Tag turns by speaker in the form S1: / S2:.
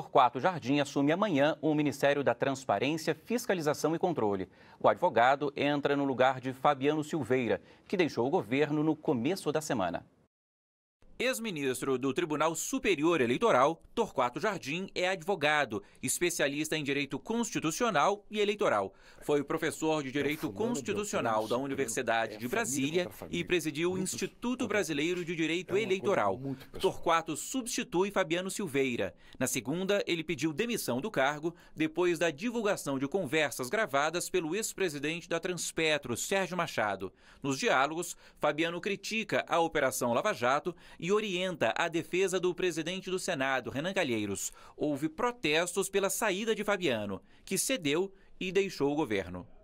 S1: Torquato Jardim assume amanhã o Ministério da Transparência, Fiscalização e Controle. O advogado entra no lugar de Fabiano Silveira, que deixou o governo no começo da semana. Ex-ministro do Tribunal Superior Eleitoral, Torquato Jardim é advogado, especialista em direito constitucional e eleitoral. Foi professor de direito é constitucional da Universidade é de Brasília e presidiu o Instituto Brasileiro de Direito é Eleitoral. Torquato substitui Fabiano Silveira. Na segunda, ele pediu demissão do cargo depois da divulgação de conversas gravadas pelo ex-presidente da Transpetro, Sérgio Machado. Nos diálogos, Fabiano critica a Operação Lava Jato e e orienta a defesa do presidente do Senado, Renan Calheiros. Houve protestos pela saída de Fabiano, que cedeu e deixou o governo.